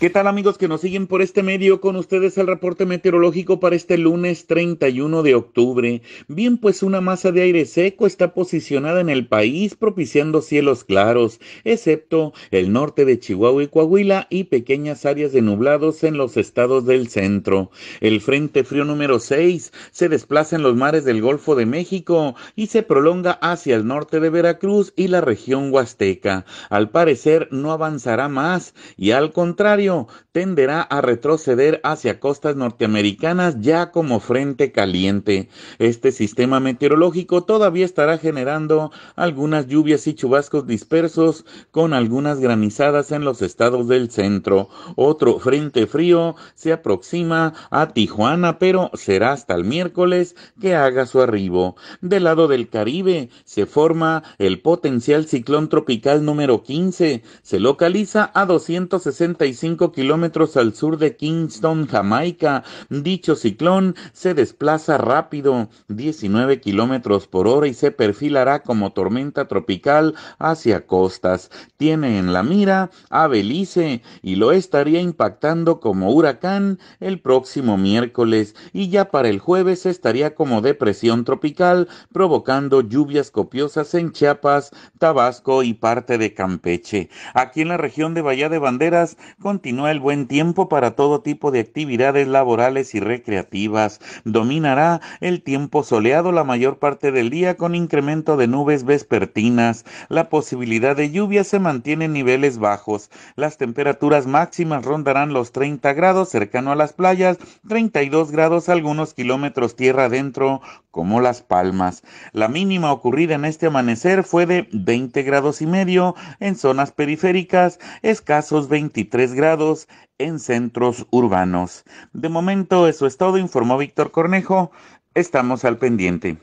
¿Qué tal amigos que nos siguen por este medio? Con ustedes el reporte meteorológico para este lunes 31 de octubre. Bien, pues una masa de aire seco está posicionada en el país propiciando cielos claros, excepto el norte de Chihuahua y Coahuila y pequeñas áreas de nublados en los estados del centro. El Frente Frío número 6 se desplaza en los mares del Golfo de México y se prolonga hacia el norte de Veracruz y la región huasteca. Al parecer no avanzará más y al contrario, tenderá a retroceder hacia costas norteamericanas ya como frente caliente. Este sistema meteorológico todavía estará generando algunas lluvias y chubascos dispersos con algunas granizadas en los estados del centro. Otro frente frío se aproxima a Tijuana, pero será hasta el miércoles que haga su arribo. Del lado del Caribe se forma el potencial ciclón tropical número 15. Se localiza a 265 kilómetros al sur de Kingston, Jamaica. Dicho ciclón se desplaza rápido, 19 kilómetros por hora y se perfilará como tormenta tropical hacia costas. Tiene en la mira a Belice y lo estaría impactando como huracán el próximo miércoles y ya para el jueves estaría como depresión tropical provocando lluvias copiosas en Chiapas, Tabasco y parte de Campeche. Aquí en la región de Bahía de Banderas con continúa el buen tiempo para todo tipo de actividades laborales y recreativas. Dominará el tiempo soleado la mayor parte del día con incremento de nubes vespertinas. La posibilidad de lluvia se mantiene en niveles bajos. Las temperaturas máximas rondarán los 30 grados cercano a las playas, 32 grados algunos kilómetros tierra adentro, como Las Palmas. La mínima ocurrida en este amanecer fue de 20 grados y medio en zonas periféricas, escasos 23 grados en centros urbanos. De momento eso es todo, informó Víctor Cornejo. Estamos al pendiente.